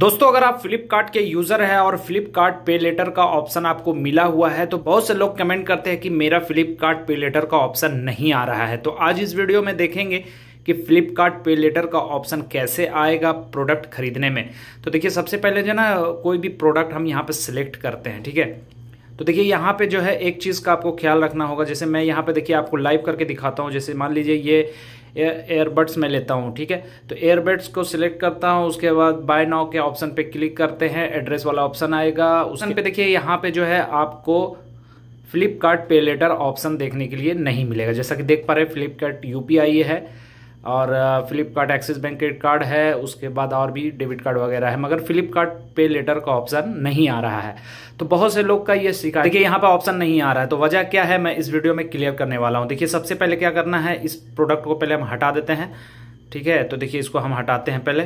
दोस्तों अगर आप फ्लिपकार्ट के यूजर हैं और फ्लिपकार्ट पे लेटर का ऑप्शन आपको मिला हुआ है तो बहुत से लोग कमेंट करते हैं कि मेरा फ्लिपकार्ट पे लेटर का ऑप्शन नहीं आ रहा है तो आज इस वीडियो में देखेंगे कि फ्लिपकार्ट पे लेटर का ऑप्शन कैसे आएगा प्रोडक्ट खरीदने में तो देखिए सबसे पहले जो ना कोई भी प्रोडक्ट हम यहाँ पर सिलेक्ट करते हैं ठीक है तो देखिए यहाँ पे जो है एक चीज़ का आपको ख्याल रखना होगा जैसे मैं यहाँ पे देखिए आपको लाइव करके दिखाता हूँ जैसे मान लीजिए ये एयरबड्स मैं लेता हूँ ठीक है तो एयरबड्स को सिलेक्ट करता हूँ उसके बाद बाय नाउ के ऑप्शन पे क्लिक करते हैं एड्रेस वाला ऑप्शन आएगा उस पे देखिए यहाँ पे जो है आपको फ्लिपकार्ट पे लेटर ऑप्शन देखने के लिए नहीं मिलेगा जैसा कि देख पा रहे फ्लिपकार्ट यू है और Flipkart Axis bank credit card है उसके बाद और भी डेबिट कार्ड वगैरह है मगर फ्लिपकार्ट पे लेटर का ऑप्शन नहीं आ रहा है तो बहुत से लोग का ये शिकायत देखिए यहाँ पर ऑप्शन नहीं आ रहा है तो वजह क्या है मैं इस वीडियो में क्लियर करने वाला हूँ देखिए सबसे पहले क्या करना है इस प्रोडक्ट को पहले हम हटा देते हैं ठीक है तो देखिए इसको हम हटाते हैं पहले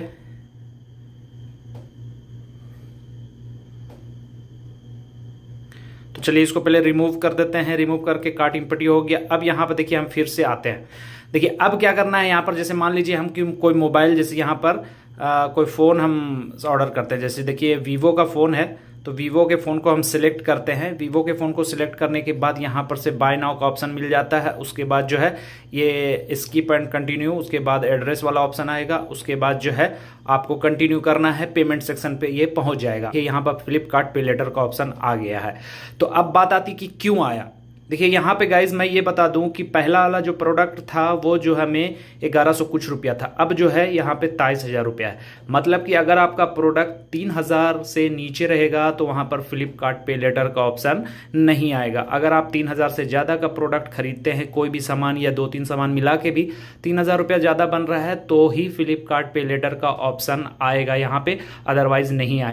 तो चलिए इसको पहले रिमूव कर देते हैं रिमूव करके काटिंग पट्टी हो गया अब यहाँ पर देखिए हम फिर से आते हैं देखिए अब क्या करना है यहाँ पर जैसे मान लीजिए हम कोई मोबाइल जैसे यहाँ पर आ, कोई फ़ोन हम ऑर्डर करते हैं जैसे देखिए वीवो का फ़ोन है तो वीवो के फ़ोन को हम सिलेक्ट करते हैं वीवो के फ़ोन को सिलेक्ट करने के बाद यहाँ पर से बाय नाउ का ऑप्शन मिल जाता है उसके बाद जो है ये स्कीप एंड कंटिन्यू उसके बाद एड्रेस वाला ऑप्शन आएगा उसके बाद जो है आपको कंटिन्यू करना है पेमेंट सेक्शन पे ये पहुँच जाएगा कि यहाँ पर फ्लिपकार्ट पे लेटर का ऑप्शन आ गया है तो अब बात आती कि क्यों आया देखिए यहाँ पे गाइज मैं ये बता दूं कि पहला वाला जो प्रोडक्ट था वो जो हमें ग्यारह सौ कुछ रुपया था अब जो है यहाँ पे ताईस हज़ार रुपया है मतलब कि अगर आपका प्रोडक्ट तीन हज़ार से नीचे रहेगा तो वहाँ पर फ्लिपकार्ट पे लेटर का ऑप्शन नहीं आएगा अगर आप तीन हज़ार से ज़्यादा का प्रोडक्ट खरीदते हैं कोई भी सामान या दो तीन सामान मिला के भी तीन हज़ार रुपया ज़्यादा बन रहा है तो ही फ्लिपकार्ट पे लेटर का ऑप्शन आएगा यहाँ पे अदरवाइज नहीं आएगा